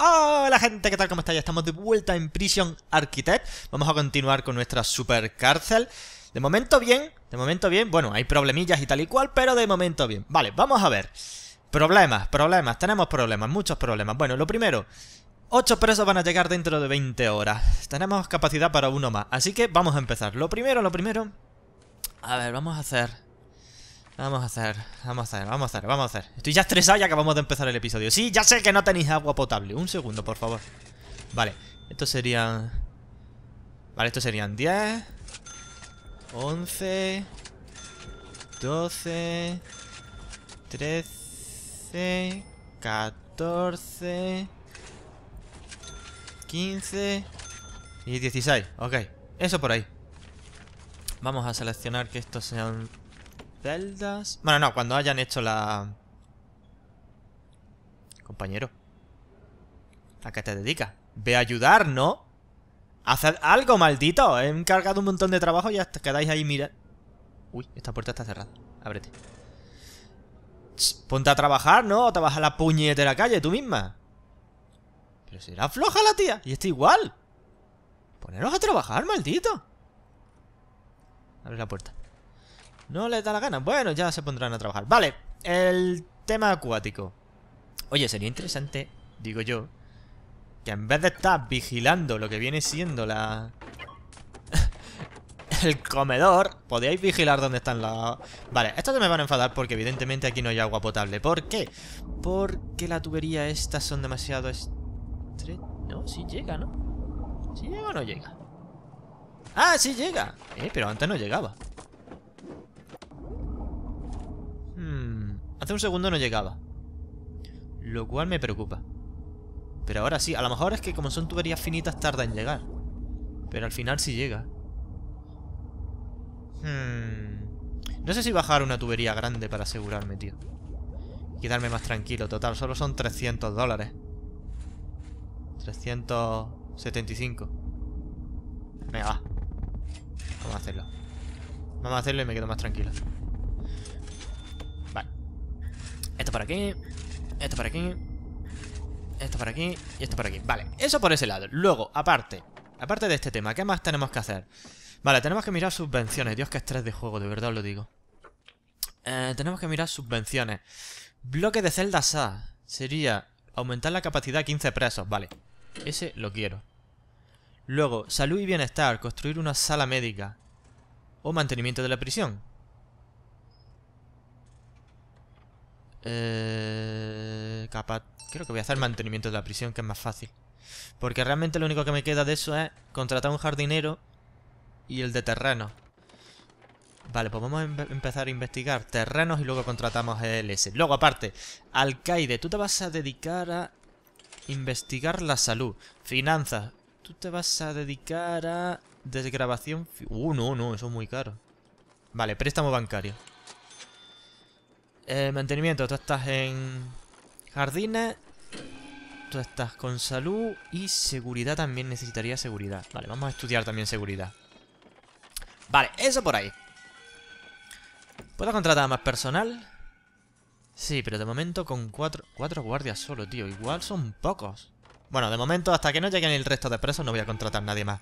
Hola gente, ¿qué tal? ¿Cómo estáis? Estamos de vuelta en Prison Architect. Vamos a continuar con nuestra super cárcel. De momento bien, de momento bien. Bueno, hay problemillas y tal y cual, pero de momento bien. Vale, vamos a ver. Problemas, problemas, tenemos problemas, muchos problemas. Bueno, lo primero, 8 presos van a llegar dentro de 20 horas. Tenemos capacidad para uno más, así que vamos a empezar. Lo primero, lo primero... A ver, vamos a hacer... Vamos a hacer, vamos a hacer, vamos a hacer, vamos a hacer. Estoy ya estresado ya que acabamos de empezar el episodio. Sí, ya sé que no tenéis agua potable. Un segundo, por favor. Vale, estos serían... Vale, estos serían 10, 11, 12, 13, 14, 15 y 16. Ok, eso por ahí. Vamos a seleccionar que estos sean celdas... Bueno, no, cuando hayan hecho la... Compañero. ¿A qué te dedicas? Ve a ayudar, ¿no? Haced algo, maldito. He encargado un montón de trabajo y hasta quedáis ahí mira. Uy, esta puerta está cerrada. Ábrete. ponte a trabajar, ¿no? O te vas a la puñetera calle tú misma. Pero será floja la tía. Y está igual. Poneros a trabajar, maldito. Abre la puerta. No les da la gana. Bueno, ya se pondrán a trabajar. Vale, el tema acuático. Oye, sería interesante, digo yo, que en vez de estar vigilando lo que viene siendo la... el comedor, podíais vigilar dónde están las... Vale, estas se me van a enfadar porque evidentemente aquí no hay agua potable. ¿Por qué? Porque la tubería estas son demasiado No, si llega, ¿no? ¿Sí llega o no llega? ¡Ah, si llega! Eh, pero antes no llegaba. Hace un segundo no llegaba. Lo cual me preocupa. Pero ahora sí, a lo mejor es que como son tuberías finitas tarda en llegar. Pero al final sí llega. Hmm. No sé si bajar una tubería grande para asegurarme, tío. Quedarme más tranquilo, total. Solo son 300 dólares. 375. Venga, Vamos a hacerlo. Vamos a hacerlo y me quedo más tranquilo. Esto por aquí, esto por aquí, esto por aquí y esto por aquí. Vale, eso por ese lado. Luego, aparte, aparte de este tema, ¿qué más tenemos que hacer? Vale, tenemos que mirar subvenciones. Dios, que estrés de juego, de verdad os lo digo. Eh, tenemos que mirar subvenciones. Bloque de celdas A. Sería aumentar la capacidad a 15 presos. Vale, ese lo quiero. Luego, salud y bienestar. Construir una sala médica. O mantenimiento de la prisión. Eh, capaz... Creo que voy a hacer mantenimiento de la prisión, que es más fácil. Porque realmente lo único que me queda de eso es contratar un jardinero y el de terreno Vale, pues vamos a empezar a investigar terrenos y luego contratamos el S Luego, aparte, alcaide, tú te vas a dedicar a investigar la salud. Finanzas, tú te vas a dedicar a desgrabación... Uh, no, no, eso es muy caro. Vale, préstamo bancario. Eh, mantenimiento, tú estás en jardines. Tú estás con salud y seguridad también necesitaría seguridad. Vale, vamos a estudiar también seguridad. Vale, eso por ahí. ¿Puedo contratar más personal? Sí, pero de momento con cuatro, cuatro guardias solo, tío. Igual son pocos. Bueno, de momento hasta que no lleguen el resto de presos no voy a contratar a nadie más.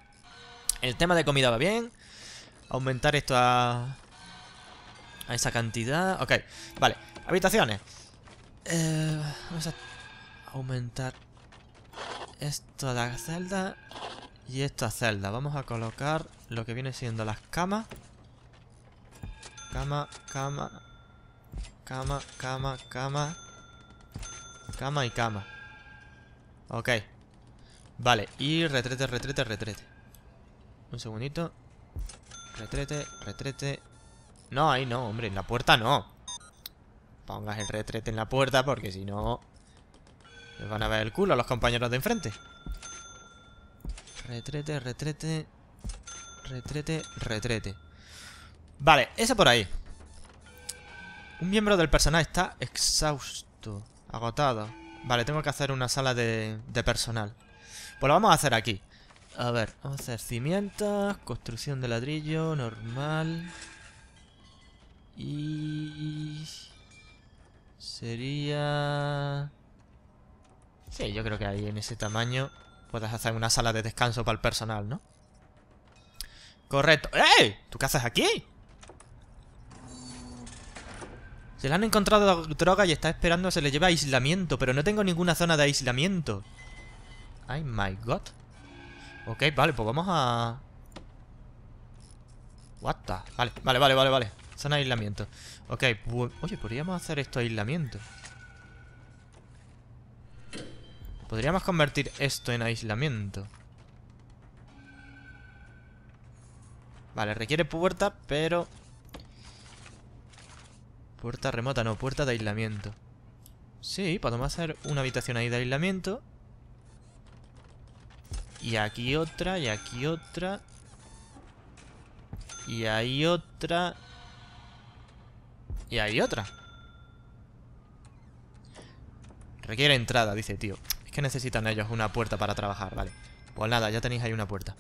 El tema de comida va bien. Aumentar esto a a esa cantidad. Ok, vale. Habitaciones. Eh, vamos a aumentar esto a la celda y esta celda. Vamos a colocar lo que viene siendo las camas. Cama, cama, cama, cama, cama. Cama y cama. Ok. Vale, y retrete, retrete, retrete. Un segundito. Retrete, retrete, no, ahí no, hombre, en la puerta no. Pongas el retrete en la puerta porque si no... Les van a ver el culo a los compañeros de enfrente. Retrete, retrete... Retrete, retrete. Vale, eso por ahí. Un miembro del personal está exhausto, agotado. Vale, tengo que hacer una sala de, de personal. Pues lo vamos a hacer aquí. A ver, vamos a hacer cimientos, construcción de ladrillo, normal... Y... Sería... Sí, yo creo que ahí en ese tamaño puedes hacer una sala de descanso para el personal, ¿no? Correcto. ¡Eh! ¿Tú qué haces aquí? Se le han encontrado droga y está esperando a se le lleve a aislamiento, pero no tengo ninguna zona de aislamiento. ¡Ay, my God! Ok, vale, pues vamos a... What vale, vale, vale, vale. Son de aislamiento. Ok, oye, podríamos hacer esto aislamiento. Podríamos convertir esto en aislamiento. Vale, requiere puerta, pero... Puerta remota, no, puerta de aislamiento. Sí, podemos hacer una habitación ahí de aislamiento. Y aquí otra, y aquí otra. Y ahí otra, y hay otra. Requiere entrada, dice, tío. Es que necesitan ellos una puerta para trabajar, vale. Pues nada, ya tenéis ahí una puerta.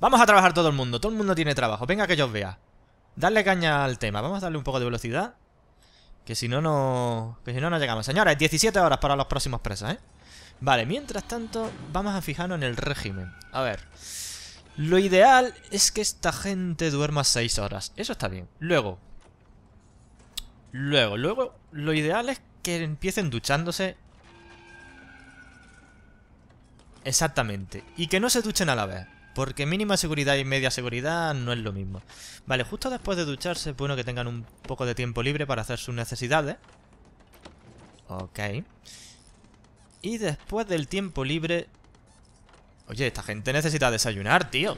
Vamos a trabajar todo el mundo. Todo el mundo tiene trabajo. Venga que yo os vea. Darle caña al tema. Vamos a darle un poco de velocidad. Que si no, no... Que si no, no llegamos. Señores, 17 horas para los próximos presas, ¿eh? Vale, mientras tanto, vamos a fijarnos en el régimen. A ver. Lo ideal es que esta gente duerma 6 horas. Eso está bien. Luego, Luego, luego, lo ideal es que empiecen duchándose. Exactamente. Y que no se duchen a la vez. Porque mínima seguridad y media seguridad no es lo mismo. Vale, justo después de ducharse bueno que tengan un poco de tiempo libre para hacer sus necesidades. Ok. Y después del tiempo libre... Oye, esta gente necesita desayunar, tío.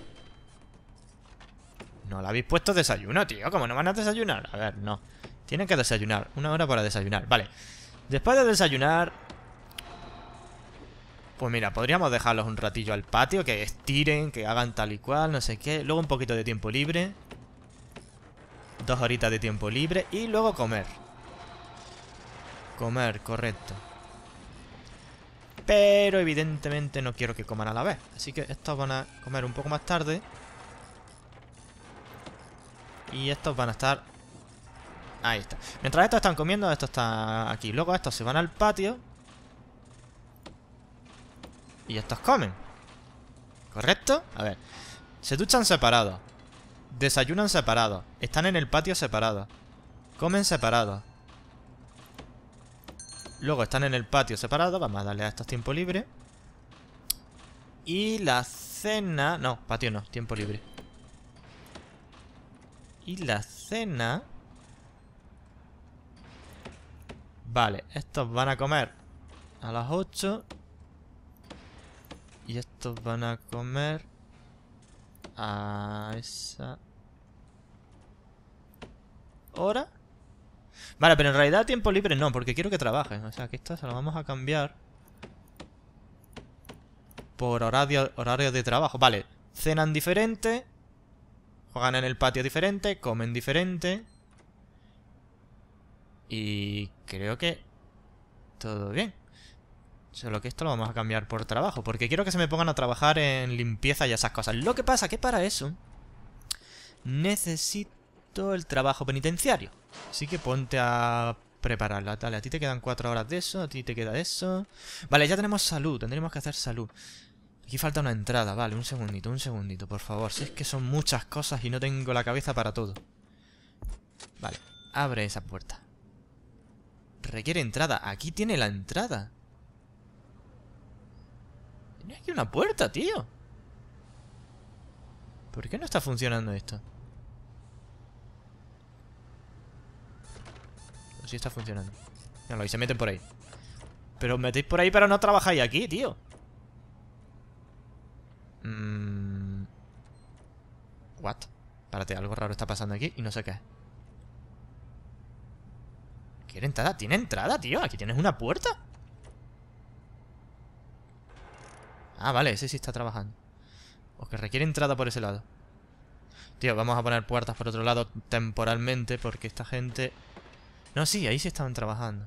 No la habéis puesto desayuno, tío. ¿Cómo no van a desayunar? A ver, no. Tienen que desayunar. Una hora para desayunar. Vale. Después de desayunar... Pues mira, podríamos dejarlos un ratillo al patio, que estiren, que hagan tal y cual, no sé qué. Luego un poquito de tiempo libre. Dos horitas de tiempo libre. Y luego comer. Comer, correcto. Pero evidentemente no quiero que coman a la vez. Así que estos van a comer un poco más tarde. Y estos van a estar Ahí está. Mientras estos están comiendo, estos están aquí. Luego estos se van al patio. Y estos comen. ¿Correcto? A ver. Se duchan separados. Desayunan separados. Están en el patio separados. Comen separados. Luego están en el patio separado. Vamos a darle a estos tiempo libre. Y la cena... No, patio no, tiempo libre. Y la cena... Vale, estos van a comer a las 8. Y estos van a comer a esa hora. Vale, pero en realidad tiempo libre no, porque quiero que trabajen. O sea, que esto se lo vamos a cambiar por horario, horario de trabajo. Vale, cenan diferente, juegan en el patio diferente, comen diferente. Y creo que todo bien. Solo que esto lo vamos a cambiar por trabajo, porque quiero que se me pongan a trabajar en limpieza y esas cosas. Lo que pasa que para eso necesito el trabajo penitenciario. Así que ponte a prepararla. Dale, a ti te quedan cuatro horas de eso, a ti te queda eso. Vale, ya tenemos salud, tendríamos que hacer salud. Aquí falta una entrada, vale, un segundito, un segundito, por favor. Si es que son muchas cosas y no tengo la cabeza para todo. Vale, abre esa puerta. Requiere entrada. Aquí tiene la entrada. Tiene aquí una puerta, tío. ¿Por qué no está funcionando esto? sí está funcionando. No, y se meten por ahí. Pero metéis por ahí, pero no trabajáis aquí, tío. Mmm... What? Párate, algo raro está pasando aquí y no sé qué entrada? ¿Tiene entrada, tío? ¿Aquí tienes una puerta? Ah, vale, ese sí está trabajando. O que requiere entrada por ese lado. Tío, vamos a poner puertas por otro lado temporalmente porque esta gente... No, sí, ahí sí estaban trabajando.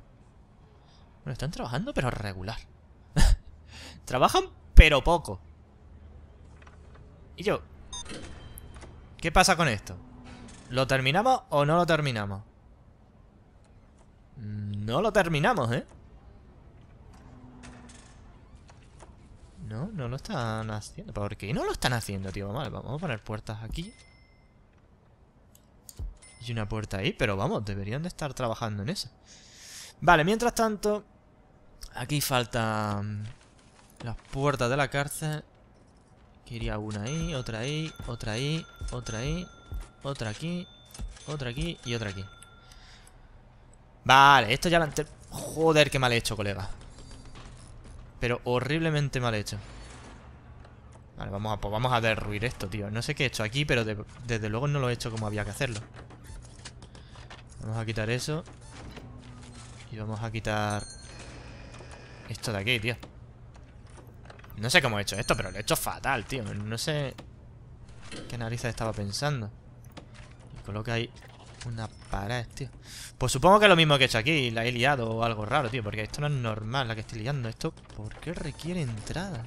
Bueno, están trabajando pero regular. Trabajan pero poco. Y yo... ¿Qué pasa con esto? ¿Lo terminamos o no lo terminamos? No lo terminamos, ¿eh? No, no lo están haciendo. ¿Por qué no lo están haciendo, tío? vamos a poner puertas aquí. Y una puerta ahí, pero vamos, deberían de estar trabajando en eso. Vale, mientras tanto... Aquí faltan... Las puertas de la cárcel. Quería una ahí, otra ahí, otra ahí, otra ahí, otra aquí, otra aquí y otra aquí. Vale, esto ya lo han... Joder, qué mal hecho, colega. Pero horriblemente mal hecho. Vale, vamos a, pues vamos a derruir esto, tío. No sé qué he hecho aquí, pero desde luego no lo he hecho como había que hacerlo. Vamos a quitar eso. Y vamos a quitar... Esto de aquí, tío. No sé cómo he hecho esto, pero lo he hecho fatal, tío. No sé... ¿Qué nariz estaba pensando? Y coloca ahí una pared, tío. Pues supongo que es lo mismo que he hecho aquí. La he liado o algo raro, tío. Porque esto no es normal la que estoy liando. Esto, ¿por qué requiere entrada?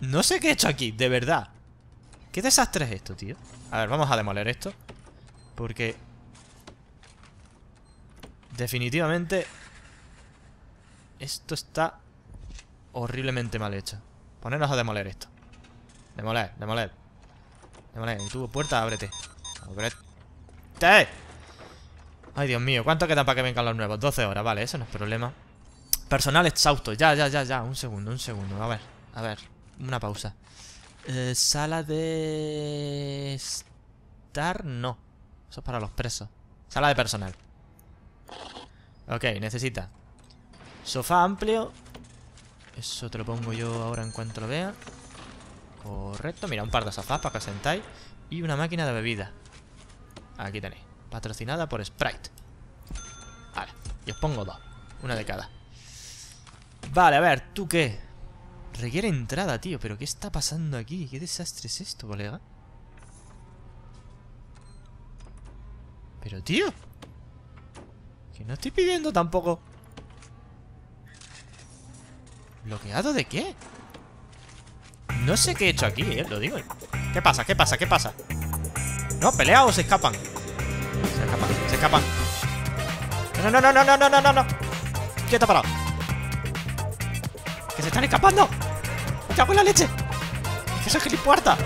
No sé qué he hecho aquí, de verdad. ¿Qué desastre es esto, tío? A ver, vamos a demoler esto. Porque... Definitivamente... Esto está horriblemente mal hecho. Ponernos a demoler esto. Demoler, demoler. Vale, tu puerta, ábrete. ¡Ábrete! Ay, Dios mío, ¿cuánto queda para que vengan los nuevos? 12 horas, vale, eso no es problema. Personal exhausto, ya, ya, ya, ya. Un segundo, un segundo. A ver, a ver. Una pausa. Eh, sala de... Estar, no. Eso es para los presos. Sala de personal. Ok, necesita. Sofá amplio. Eso te lo pongo yo ahora en cuanto lo vea. Correcto, mira, un par de sofás para que sentáis Y una máquina de bebida Aquí tenéis, patrocinada por Sprite Vale, y os pongo dos Una de cada Vale, a ver, ¿tú qué? Requiere entrada, tío, pero ¿qué está pasando aquí? ¿Qué desastre es esto, colega? Pero, tío Que no estoy pidiendo tampoco ¿Bloqueado de qué? No sé qué he hecho aquí, eh, lo digo. ¿Qué pasa? ¿Qué pasa? ¿Qué pasa? ¿No? ¿Pelea o se escapan? Se escapan, se escapan. No, no, no, no, no, no, no, no, no. parado. ¡Que se están escapando! ¡Me cago la leche! ¡Es que le gilipuerta!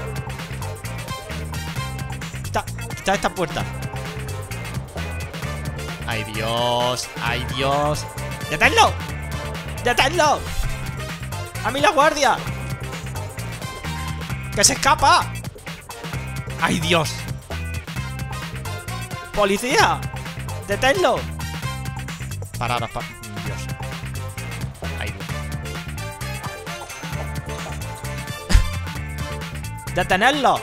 Quita, quita esta puerta. ¡Ay, Dios! ¡Ay, Dios! ¡Deténlo! ¡Deténlo! ¡A mí la guardia! ¡Que se escapa! ¡Ay, Dios! ¡Policía! ¡Deténlo! Parada, mm, Dios. Ay, Dios. ¡Detenerlo!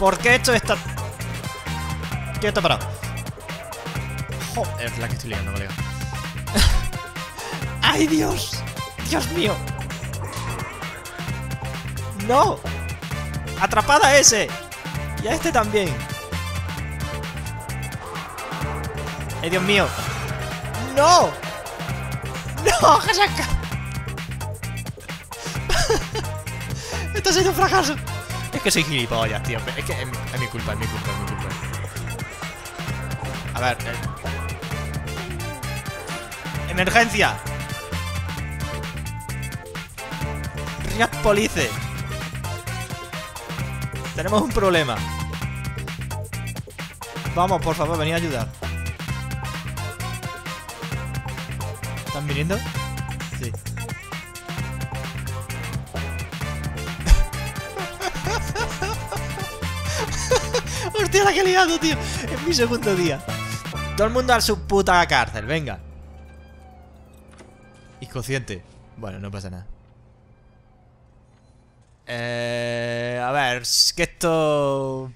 ¿Por qué he hecho esta...? está parado. Es la que estoy liando, colega. ¡Ay, Dios! ¡Dios mío! ¡No! ¡Atrapada ese! Y a este también. ¡Eh, Dios mío! ¡No! ¡No, ¡Jajaja! ¡Esto ha sido un fracaso! Es que soy gilipollas, tío. Es que es mi, culpa, es mi culpa, es mi culpa. A ver. Eh. ¡Emergencia! ¡Riad Police! Tenemos un problema. Vamos, por favor, venid a ayudar. ¿Están viniendo? Sí. Hostia, la que he liado, tío. Es mi segundo día. Todo el mundo a su puta cárcel, venga. Inconsciente. Bueno, no pasa nada. Eh, a ver, que esto...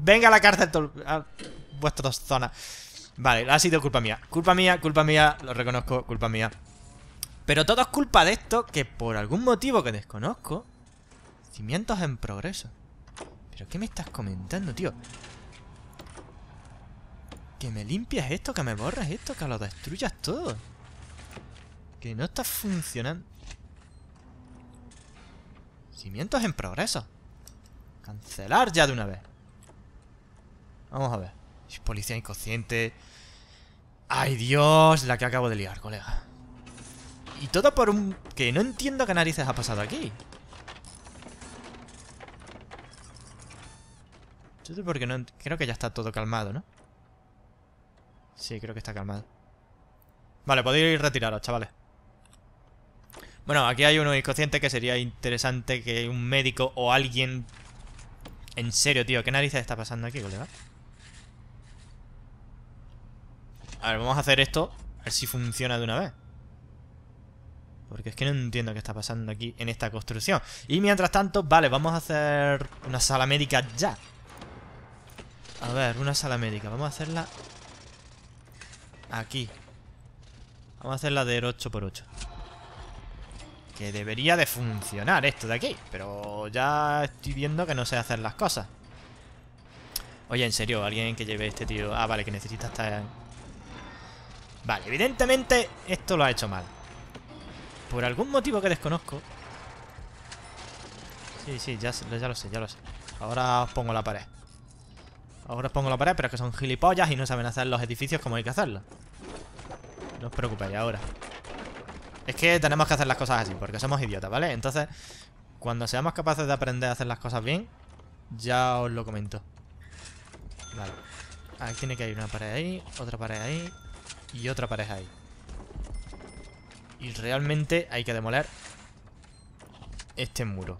Venga a la cárcel de a vuestras zonas. Vale, ha sido culpa mía. Culpa mía, culpa mía, lo reconozco, culpa mía. Pero todo es culpa de esto que por algún motivo que desconozco... Cimientos en progreso. ¿Pero qué me estás comentando, tío? Que me limpias esto, que me borras esto, que lo destruyas todo. Que no está funcionando. Cimientos en progreso. Cancelar ya de una vez. Vamos a ver. Policía inconsciente. ¡Ay, Dios! La que acabo de liar, colega. Y todo por un... Que no entiendo qué narices ha pasado aquí. Porque no... Creo que ya está todo calmado, ¿no? Sí, creo que está calmado. Vale, podéis retiraros, chavales. Bueno, aquí hay uno inconsciente que sería interesante que un médico o alguien... En serio, tío, ¿qué narices está pasando aquí, colega? A ver, vamos a hacer esto, a ver si funciona de una vez. Porque es que no entiendo qué está pasando aquí en esta construcción. Y mientras tanto, vale, vamos a hacer una sala médica ya. A ver, una sala médica. Vamos a hacerla... Aquí. Vamos a hacerla de 8x8. Que debería de funcionar esto de aquí. Pero ya estoy viendo que no sé hacer las cosas. Oye, en serio, alguien que lleve este tío... Ah, vale, que necesita estar... Vale, evidentemente esto lo ha hecho mal. Por algún motivo que desconozco. Sí, sí, ya, lo sé, ya lo sé. Ahora os pongo la pared. Ahora os pongo la pared, pero es que son gilipollas y no saben hacer los edificios como hay que hacerlo No os preocupéis, ahora. Es que tenemos que hacer las cosas así, porque somos idiotas, ¿vale? Entonces, cuando seamos capaces de aprender a hacer las cosas bien, ya os lo comento. Vale. Aquí tiene que haber una pared ahí, otra pared ahí y otra pared ahí. Y realmente hay que demoler este muro.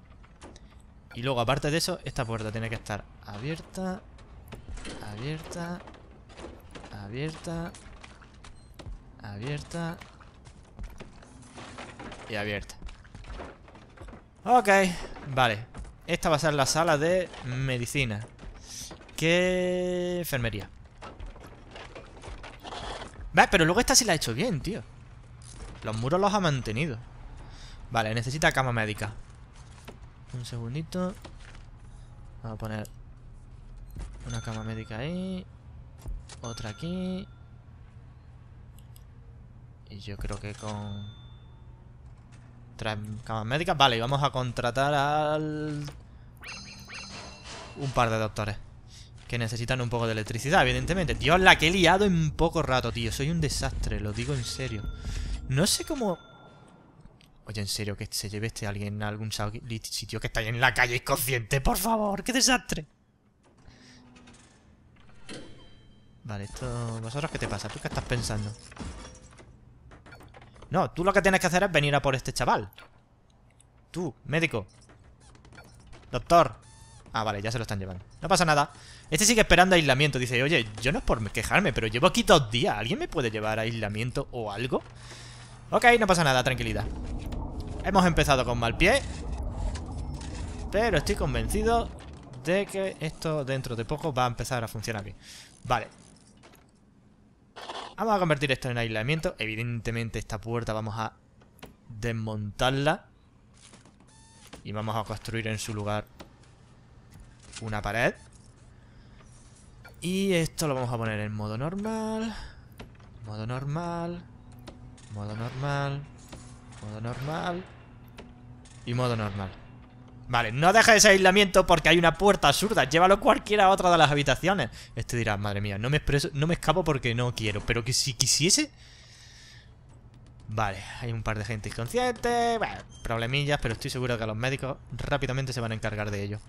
Y luego, aparte de eso, esta puerta tiene que estar abierta, abierta, abierta, abierta, y abierta Ok, vale Esta va a ser la sala de medicina ¿Qué enfermería? Vale, pero luego esta sí la ha hecho bien, tío Los muros los ha mantenido Vale, necesita cama médica Un segundito Vamos a poner Una cama médica ahí Otra aquí Y yo creo que con Trae camas médicas. Vale, y vamos a contratar al... Un par de doctores. Que necesitan un poco de electricidad, evidentemente. Dios, la que he liado en poco rato, tío. Soy un desastre, lo digo en serio. No sé cómo... Oye, en serio, que se lleve este alguien a algún sitio que está ahí en la calle inconsciente, por favor. ¡Qué desastre! Vale, esto... ¿Vosotros qué te pasa? ¿Tú qué estás pensando? No, tú lo que tienes que hacer es venir a por este chaval. Tú, médico. Doctor. Ah, vale, ya se lo están llevando. No pasa nada. Este sigue esperando aislamiento. Dice, oye, yo no es por quejarme, pero llevo aquí dos días. ¿Alguien me puede llevar a aislamiento o algo? Ok, no pasa nada, tranquilidad. Hemos empezado con mal pie. Pero estoy convencido de que esto dentro de poco va a empezar a funcionar bien. Vale, Vamos a convertir esto en aislamiento. Evidentemente esta puerta vamos a desmontarla. Y vamos a construir en su lugar una pared. Y esto lo vamos a poner en modo normal. Modo normal. Modo normal. Modo normal. Y modo normal. Vale, no deja ese aislamiento porque hay una puerta absurda. Llévalo cualquiera a otra de las habitaciones. Esto dirá, madre mía, no me, no me escapo porque no quiero. Pero que si quisiese... Vale, hay un par de gente inconsciente. Bueno, problemillas, pero estoy seguro que los médicos rápidamente se van a encargar de ello.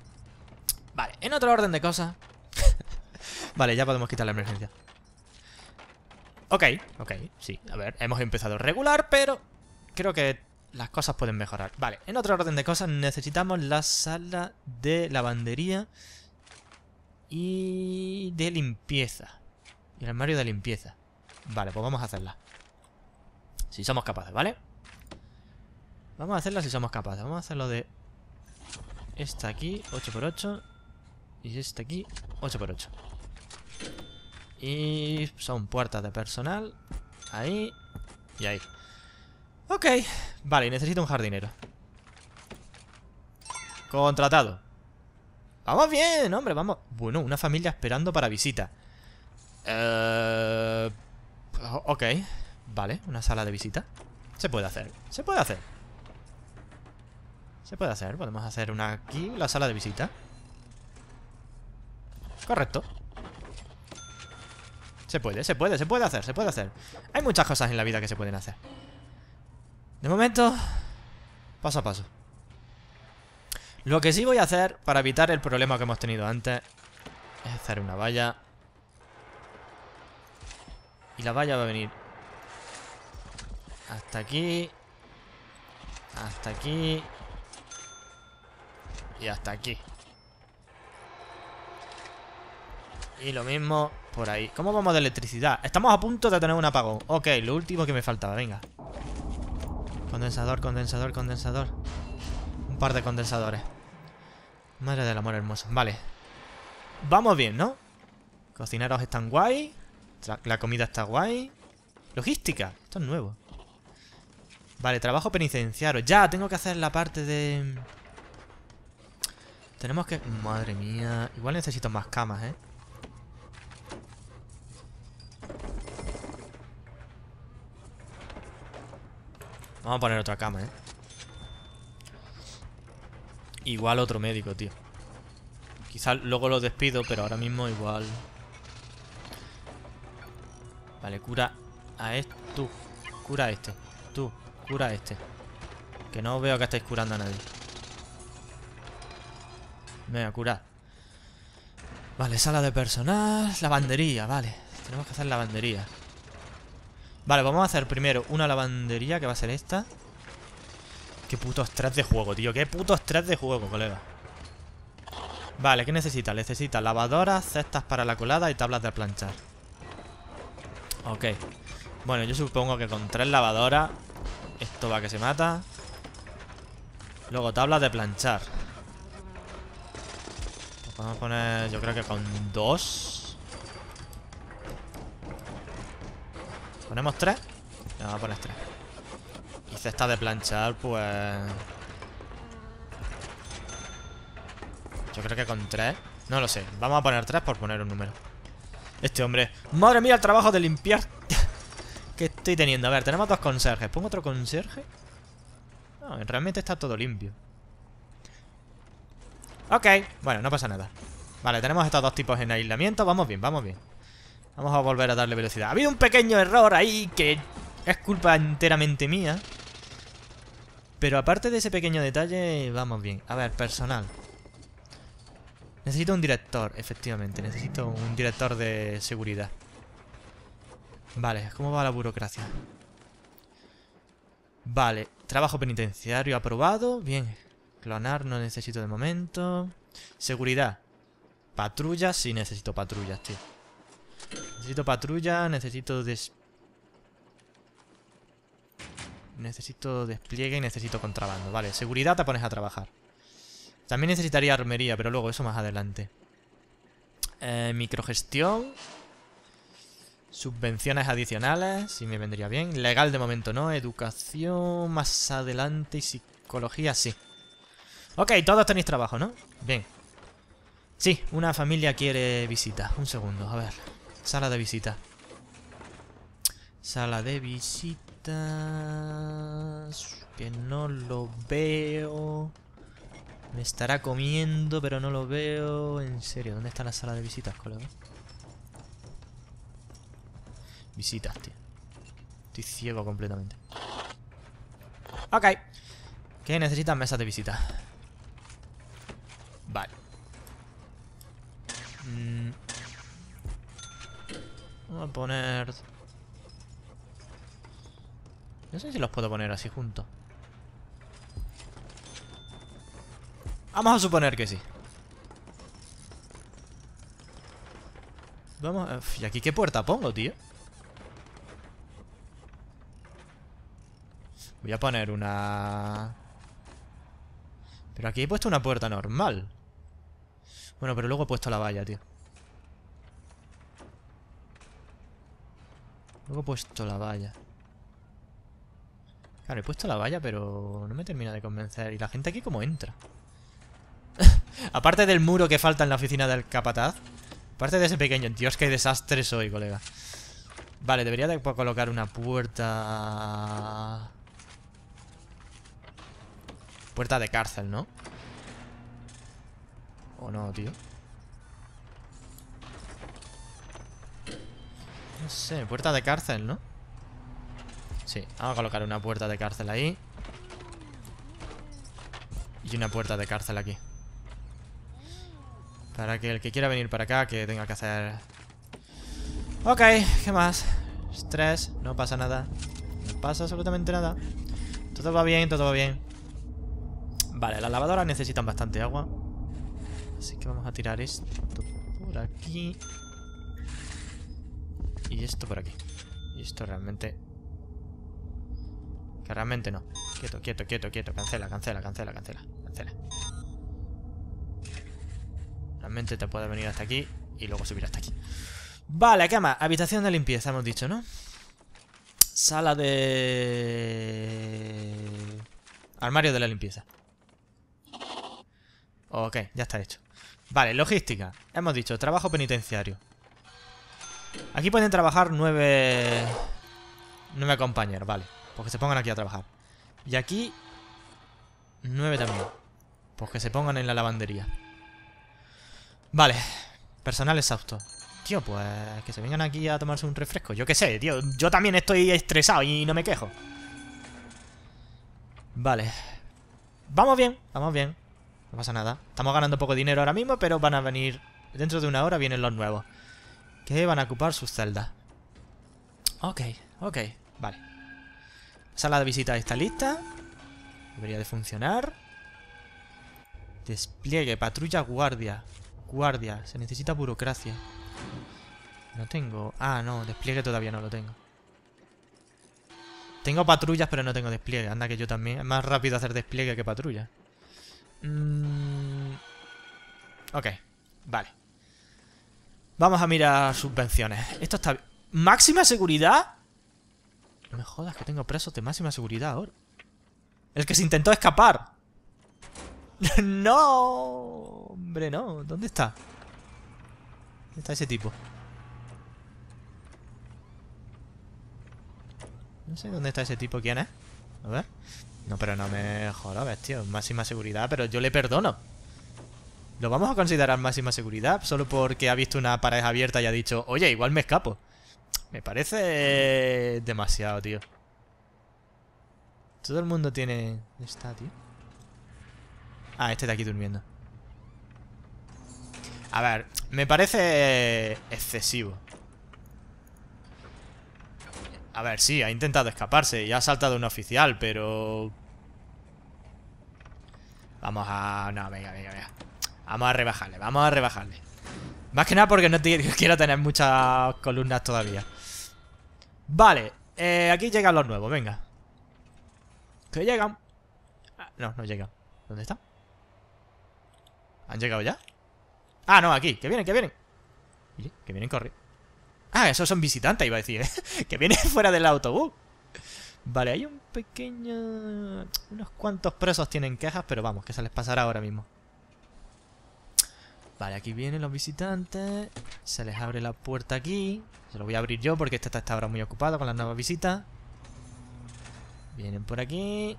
Vale, en otro orden de cosas. vale, ya podemos quitar la emergencia. Ok, ok, sí. A ver, hemos empezado regular, pero creo que las cosas pueden mejorar. Vale, en otro orden de cosas necesitamos la sala de lavandería y de limpieza. Y el armario de limpieza. Vale, pues vamos a hacerla. Si somos capaces, ¿vale? Vamos a hacerla si somos capaces. Vamos a hacerlo de esta aquí, 8x8. Y esta aquí, 8x8. Y son puertas de personal. Ahí y ahí. Ok. Vale, necesito un jardinero Contratado Vamos bien, hombre, vamos Bueno, una familia esperando para visita eh, Ok Vale, una sala de visita Se puede hacer, se puede hacer Se puede hacer, podemos hacer una aquí La sala de visita Correcto Se puede, se puede, se puede hacer, se puede hacer Hay muchas cosas en la vida que se pueden hacer de momento, paso a paso. Lo que sí voy a hacer para evitar el problema que hemos tenido antes es hacer una valla. Y la valla va a venir hasta aquí. Hasta aquí. Y hasta aquí. Y lo mismo por ahí. ¿Cómo vamos de electricidad? Estamos a punto de tener un apagón. Ok, lo último que me faltaba, venga. Condensador, condensador, condensador. Un par de condensadores. Madre del amor hermoso. Vale. Vamos bien, ¿no? cocinaros están guay. La comida está guay. Logística. Esto es nuevo. Vale, trabajo penitenciario. Ya, tengo que hacer la parte de... Tenemos que... Madre mía. Igual necesito más camas, ¿eh? Vamos a poner otra cama, ¿eh? Igual otro médico, tío. Quizás luego lo despido, pero ahora mismo igual... Vale, cura a este. Tú, cura a este. Tú, cura a este. Que no veo que estéis curando a nadie. Venga, curar. Vale, sala de personal. Lavandería, vale. Tenemos que hacer lavandería. Vale, vamos a hacer primero una lavandería, que va a ser esta. Qué putos estrés de juego, tío. Qué puto tres de juego, colega. Vale, ¿qué necesita? Necesita lavadoras, cestas para la colada y tablas de planchar. Ok. Bueno, yo supongo que con tres lavadoras... Esto va que se mata. Luego, tablas de planchar. Vamos pues a poner, yo creo que con dos... ¿Ponemos tres? No, vamos a poner tres. Y cesta de planchar, pues... Yo creo que con tres. No lo sé. Vamos a poner tres por poner un número. Este hombre. Madre mía, el trabajo de limpiar. que estoy teniendo. A ver, tenemos dos conserjes. ¿Pongo otro conserje? No, realmente está todo limpio. Ok. Bueno, no pasa nada. Vale, tenemos estos dos tipos en aislamiento. Vamos bien, vamos bien. Vamos a volver a darle velocidad. Ha habido un pequeño error ahí que es culpa enteramente mía. Pero aparte de ese pequeño detalle, vamos bien. A ver, personal. Necesito un director, efectivamente. Necesito un director de seguridad. Vale, ¿cómo va la burocracia? Vale, trabajo penitenciario aprobado. Bien. Clonar no necesito de momento. Seguridad. Patrulla, sí necesito patrullas, tío. Necesito patrulla, necesito Necesito despliegue y necesito contrabando. Vale, seguridad te pones a trabajar. También necesitaría armería, pero luego eso más adelante. Eh, microgestión. Subvenciones adicionales, si me vendría bien. Legal de momento no. Educación más adelante y psicología sí. Ok, todos tenéis trabajo, ¿no? Bien. Sí, una familia quiere visita. Un segundo, a ver. Sala de visita. Sala de visitas... Que no lo veo... Me estará comiendo, pero no lo veo... En serio, ¿dónde está la sala de visitas, colega? Visitas, tío. Estoy ciego completamente. Ok. Que necesitan mesas de visita. Vale. Vamos a poner... No sé si los puedo poner así juntos. Vamos a suponer que sí. Vamos... ¿Y aquí qué puerta pongo, tío? Voy a poner una... Pero aquí he puesto una puerta normal. Bueno, pero luego he puesto la valla, tío. Luego he puesto la valla. Claro, he puesto la valla, pero no me termina de convencer. ¿Y la gente aquí cómo entra? aparte del muro que falta en la oficina del capataz. Aparte de ese pequeño. Dios, qué desastre hoy, colega. Vale, debería de colocar una puerta... Puerta de cárcel, ¿no? ¿O no, tío? No sé, puerta de cárcel, ¿no? Sí, vamos a colocar una puerta de cárcel ahí. Y una puerta de cárcel aquí. Para que el que quiera venir para acá, que tenga que hacer... Ok, ¿qué más? Estrés, no pasa nada. No pasa absolutamente nada. Todo va bien, todo va bien. Vale, las lavadoras necesitan bastante agua. Así que vamos a tirar esto por aquí y esto por aquí. Y esto realmente... Que realmente no. Quieto, quieto, quieto, quieto. Cancela, cancela, cancela, cancela. Cancela. Realmente te puede venir hasta aquí y luego subir hasta aquí. Vale, cama. Habitación de limpieza, hemos dicho, ¿no? Sala de... Armario de la limpieza. Ok, ya está hecho. Vale, logística. Hemos dicho, trabajo penitenciario. Aquí pueden trabajar nueve... Nueve compañeros, vale. Porque pues se pongan aquí a trabajar. Y aquí... Nueve también. Porque pues se pongan en la lavandería. Vale. Personal exhausto. Tío, pues que se vengan aquí a tomarse un refresco. Yo qué sé, tío. Yo también estoy estresado y no me quejo. Vale. Vamos bien, vamos bien. No pasa nada. Estamos ganando poco dinero ahora mismo, pero van a venir... Dentro de una hora vienen los nuevos que van a ocupar sus celdas. Ok, ok, vale. Sala de visita está lista. Debería de funcionar. Despliegue, patrulla, guardia. Guardia, se necesita burocracia. No tengo... Ah, no, despliegue todavía no lo tengo. Tengo patrullas, pero no tengo despliegue. Anda que yo también. Es más rápido hacer despliegue que patrulla. Mm. Ok, vale. Vamos a mirar subvenciones. Esto está... ¿Máxima seguridad? No me jodas que tengo presos de máxima seguridad ahora. El que se intentó escapar. no. Hombre, no. ¿Dónde está? ¿Dónde está ese tipo? No sé dónde está ese tipo. ¿Quién es? A ver. No, pero no me jodas, tío. Máxima seguridad, pero yo le perdono. ¿Lo vamos a considerar máxima seguridad solo porque ha visto una pared abierta y ha dicho, oye, igual me escapo? Me parece demasiado, tío. Todo el mundo tiene... ¿Está, tío? Ah, este de aquí durmiendo. A ver, me parece excesivo. A ver, sí, ha intentado escaparse y ha saltado un oficial, pero... Vamos a... No, venga, venga, venga. Vamos a rebajarle, vamos a rebajarle. Más que nada porque no quiero tener muchas columnas todavía. Vale, eh, aquí llegan los nuevos, venga. Que llegan. Ah, no, no llegan. ¿Dónde están? ¿Han llegado ya? Ah, no, aquí, que vienen, que vienen. que vienen corriendo. Ah, esos son visitantes, iba a decir, ¿eh? que vienen fuera del autobús. Vale, hay un pequeño... Unos cuantos presos tienen quejas, pero vamos, que se les pasará ahora mismo. Vale, aquí vienen los visitantes. Se les abre la puerta aquí. Se lo voy a abrir yo porque esta está ahora muy ocupada con las nuevas visitas. Vienen por aquí.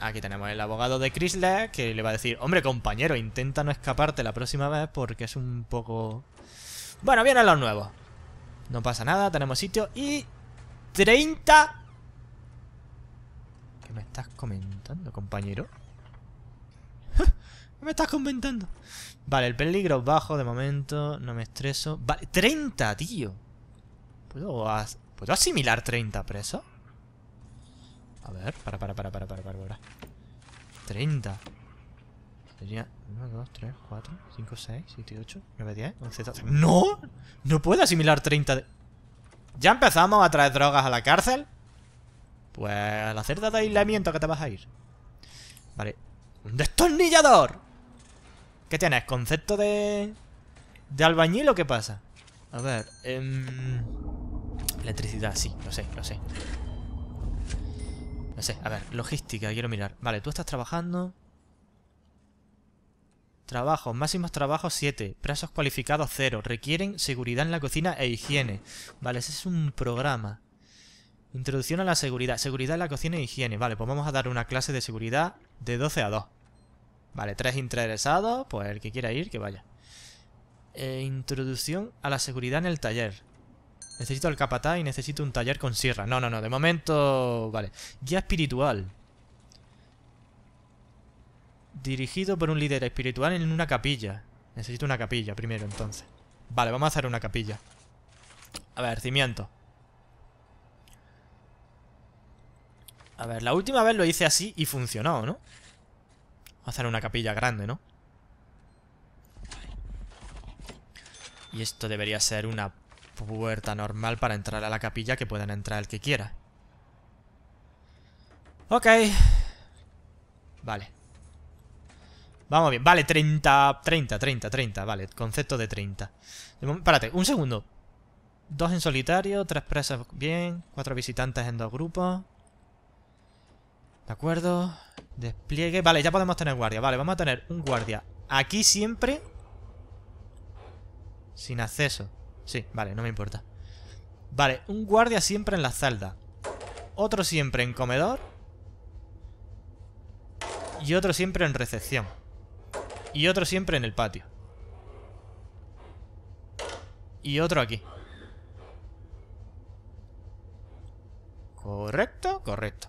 Aquí tenemos el abogado de Chrysler que le va a decir, hombre compañero, intenta no escaparte la próxima vez porque es un poco... Bueno, vienen los nuevos. No pasa nada, tenemos sitio y... 30... ¿Qué me estás comentando, compañero? ¿Qué Me estás comentando? Vale, el peligro bajo de momento. No me estreso. Vale, 30, tío. ¿Puedo, asimilar 30 presos? A ver, para, para, para, para, para, para, para. 30. Sería 1, 2, 3, 4, 5, 6, 7, 8, 9, 10, 11, 12. ¡No! No puedo asimilar 30 de... ¿Ya empezamos a traer drogas a la cárcel? Pues la cerda de aislamiento que te vas a ir. Vale. ¡Un destornillador! ¿Qué tienes? ¿Concepto de... de albañil o qué pasa? A ver, em, Electricidad, sí, lo sé, lo sé. Lo sé, a ver, logística, quiero mirar. Vale, tú estás trabajando... Trabajo, máximos trabajos 7, presos cualificados 0, requieren seguridad en la cocina e higiene. Vale, ese es un programa. Introducción a la seguridad, seguridad en la cocina e higiene. Vale, pues vamos a dar una clase de seguridad de 12 a 2. Vale, tres interesados, pues el que quiera ir, que vaya. Eh, introducción a la seguridad en el taller. Necesito el capatá y necesito un taller con sierra. No, no, no, de momento... Vale. Guía espiritual. Dirigido por un líder espiritual en una capilla. Necesito una capilla primero, entonces. Vale, vamos a hacer una capilla. A ver, cimiento. A ver, la última vez lo hice así y funcionó, ¿no? Hacer una capilla grande, ¿no? Y esto debería ser una puerta normal para entrar a la capilla que puedan entrar el que quiera. Ok. Vale. Vamos bien. Vale, 30, 30, 30, 30. Vale, concepto de 30. Espérate, un segundo. Dos en solitario, tres presas bien, cuatro visitantes en dos grupos. De acuerdo. Despliegue. Vale, ya podemos tener guardia. Vale, vamos a tener un guardia aquí siempre. Sin acceso. Sí, vale, no me importa. Vale, un guardia siempre en la salda Otro siempre en comedor. Y otro siempre en recepción. Y otro siempre en el patio. Y otro aquí. ¿Correcto? Correcto.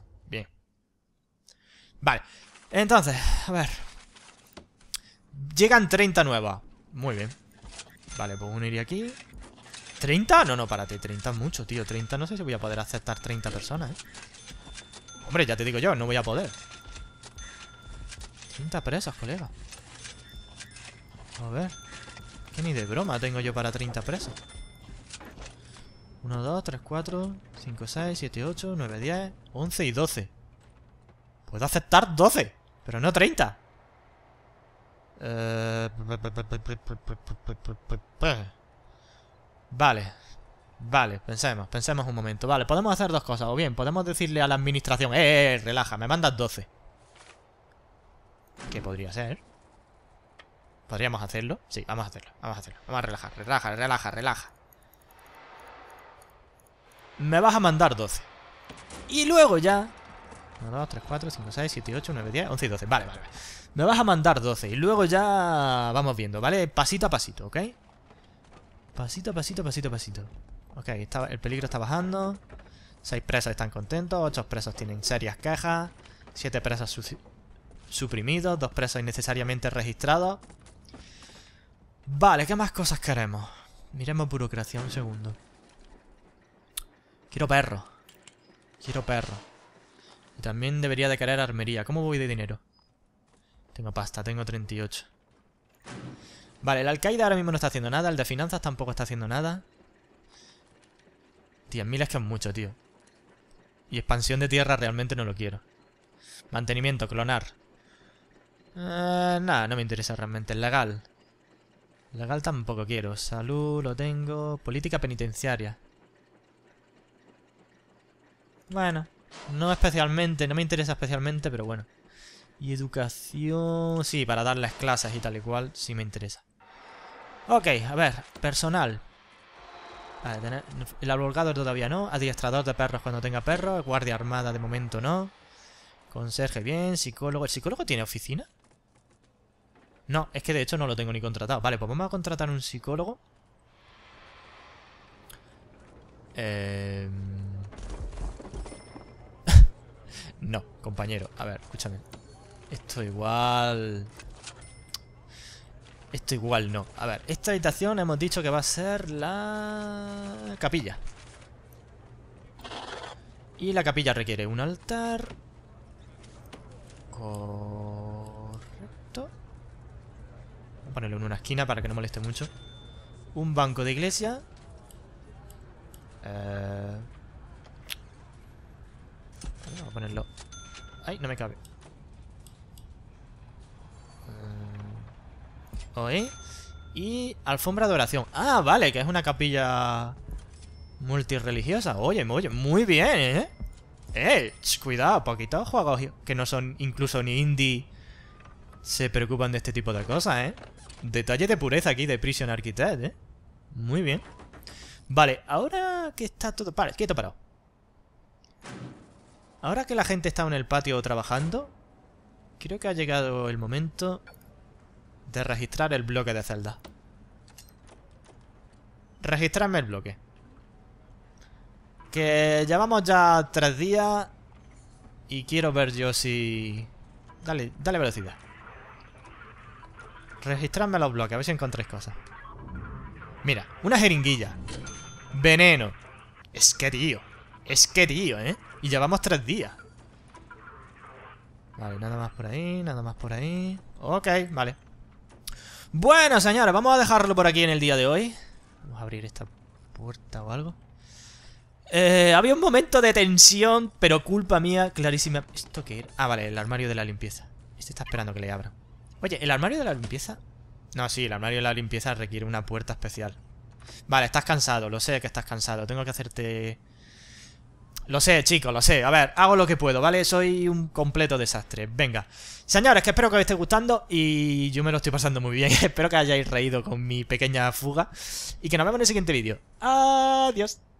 Vale. Entonces, a ver. Llegan 30 nuevas. Muy bien. Vale, pues uno iría aquí. ¿30? No, no, párate. 30 es mucho, tío. 30 no sé si voy a poder aceptar 30 personas, ¿eh? Hombre, ya te digo yo, no voy a poder. 30 presas, colega. A ver. Que ni de broma tengo yo para 30 presas. 1, 2, 3, 4, 5, 6, 7, 8, 9, 10, 11 y 12. Puedo aceptar 12, pero no 30. Eh, vale. Vale, pensemos, pensemos un momento. Vale, podemos hacer dos cosas. O bien, podemos decirle a la administración, eh, eh, eh relaja, me mandas 12. ¿Qué podría ser. ¿Podríamos hacerlo? Sí, vamos a hacerlo, vamos a hacerlo. Vamos a relajar, relaja, relaja, relaja. Me vas a mandar 12. Y luego ya 1, 2, 3, 4, 5, 6, 7, 8, 9, 10, 11 y 12. Vale, vale, Me vas a mandar 12 y luego ya vamos viendo, ¿vale? Pasito a pasito, ¿ok? Pasito, a pasito, pasito, pasito. Ok, el peligro está bajando. 6 presos están contentos, 8 presos tienen serias quejas, 7 presos suprimidos, 2 presos innecesariamente registrados. Vale, ¿qué más cosas queremos? Miremos burocracia un segundo. Quiero perro. Quiero perro. También debería de crear armería. ¿Cómo voy de dinero? Tengo pasta, tengo 38. Vale, el al ahora mismo no está haciendo nada. El de finanzas tampoco está haciendo nada. 10.000 es que es mucho, tío. Y expansión de tierra realmente no lo quiero. Mantenimiento, clonar. Eh, nada, no me interesa realmente. Legal. Legal tampoco quiero. Salud, lo tengo. Política penitenciaria. Bueno, no especialmente, no me interesa especialmente, pero bueno. Y educación... Sí, para darles clases y tal y cual, sí me interesa. Ok, a ver, personal. Vale, tener... el abogado todavía no. Adiestrador de perros cuando tenga perros. Guardia armada de momento no. Conserje bien, psicólogo. ¿El psicólogo tiene oficina? No, es que de hecho no lo tengo ni contratado. Vale, pues vamos a contratar un psicólogo. Eh... No, compañero. A ver, escúchame. Esto igual... Esto igual no. A ver, esta habitación hemos dicho que va a ser la... Capilla. Y la capilla requiere un altar... Correcto. Vamos a ponerlo en una esquina para que no moleste mucho. Un banco de iglesia. Eh... Vamos a ponerlo Ay, no me cabe. Eh, oye. Y alfombra de oración. Ah, vale, que es una capilla multireligiosa. Oye, oye, muy bien, ¿eh? ¡Eh! cuidado, poquitos juegos que no son incluso ni indie se preocupan de este tipo de cosas, ¿eh? Detalle de pureza aquí de Prison Architect, ¿eh? Muy bien. Vale, ahora que está todo... Vale, quieto parado. Ahora que la gente está en el patio trabajando, creo que ha llegado el momento de registrar el bloque de celda. Registrarme el bloque. Que llevamos ya tres días y quiero ver yo si... Dale, dale velocidad. registrarme los bloques, a ver si encontréis cosas. Mira, una jeringuilla. Veneno. Es que, tío. Es que, tío, ¿eh? Y llevamos tres días. Vale, nada más por ahí, nada más por ahí. Ok, vale. Bueno, señores, vamos a dejarlo por aquí en el día de hoy. Vamos a abrir esta puerta o algo. Eh, había un momento de tensión, pero culpa mía clarísima. ¿Esto qué era? Ah, vale, el armario de la limpieza. Este está esperando que le abra. Oye, ¿el armario de la limpieza? No, sí, el armario de la limpieza requiere una puerta especial. Vale, estás cansado, lo sé que estás cansado. Tengo que hacerte lo sé, chicos, lo sé. A ver, hago lo que puedo, ¿vale? Soy un completo desastre. Venga. Señores, que espero que os esté gustando y yo me lo estoy pasando muy bien. espero que hayáis reído con mi pequeña fuga y que nos vemos en el siguiente vídeo. Adiós.